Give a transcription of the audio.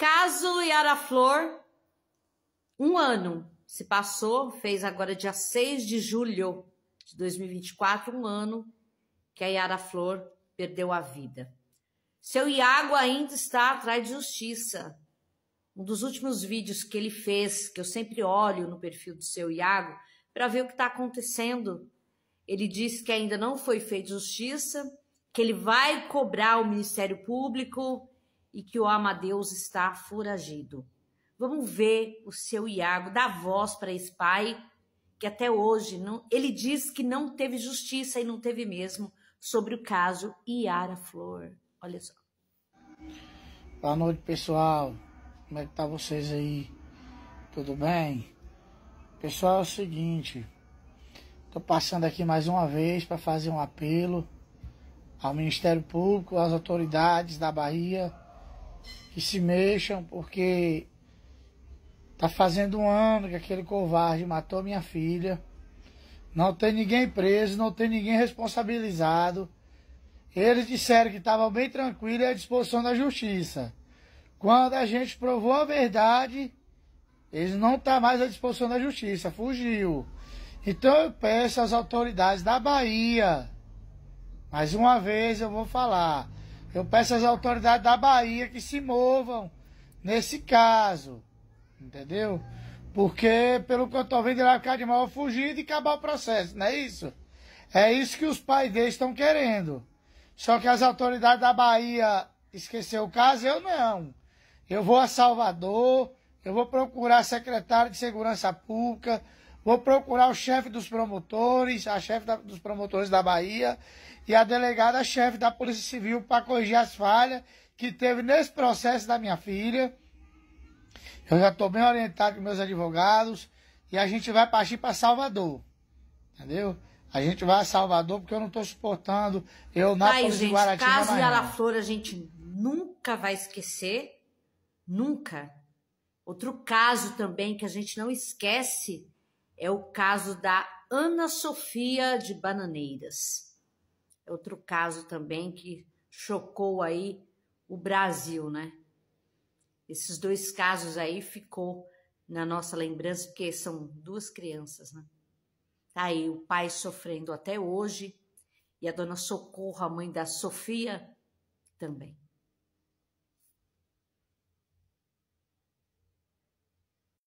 Caso Yara Flor, um ano se passou, fez agora dia 6 de julho de 2024, um ano que a Yara Flor perdeu a vida. Seu Iago ainda está atrás de justiça. Um dos últimos vídeos que ele fez, que eu sempre olho no perfil do seu Iago, para ver o que está acontecendo. Ele disse que ainda não foi feita justiça, que ele vai cobrar o Ministério Público, e que o Amadeus está foragido. Vamos ver o seu Iago dar voz para esse pai que até hoje não, ele diz que não teve justiça e não teve mesmo sobre o caso Iara Flor. Olha só. Boa noite, pessoal. Como é que tá vocês aí? Tudo bem? Pessoal, é o seguinte, tô passando aqui mais uma vez para fazer um apelo ao Ministério Público, às autoridades da Bahia, que se mexam, porque tá fazendo um ano que aquele covarde matou minha filha. Não tem ninguém preso, não tem ninguém responsabilizado. Eles disseram que estavam bem tranquilos e à disposição da justiça. Quando a gente provou a verdade, eles não estão tá mais à disposição da justiça, fugiu. Então eu peço às autoridades da Bahia, mais uma vez eu vou falar, eu peço às autoridades da Bahia que se movam nesse caso. Entendeu? Porque, pelo que eu estou vendo, ele vai ficar de mal fugir e acabar o processo, não é isso? É isso que os pais dele estão querendo. Só que as autoridades da Bahia esqueceram o caso, eu não. Eu vou a Salvador, eu vou procurar secretário de Segurança Pública, Vou procurar o chefe dos promotores, a chefe dos promotores da Bahia e a delegada-chefe da Polícia Civil para corrigir as falhas que teve nesse processo da minha filha. Eu já estou bem orientado com meus advogados e a gente vai partir para Salvador. Entendeu? A gente vai a Salvador porque eu não estou suportando. Eu na tá Aí, gente, Guaratinga, caso de Alaflor a gente nunca vai esquecer, nunca. Outro caso também que a gente não esquece é o caso da Ana Sofia de Bananeiras. É outro caso também que chocou aí o Brasil, né? Esses dois casos aí ficou na nossa lembrança porque são duas crianças, né? Tá aí o pai sofrendo até hoje e a dona Socorro, a mãe da Sofia, também.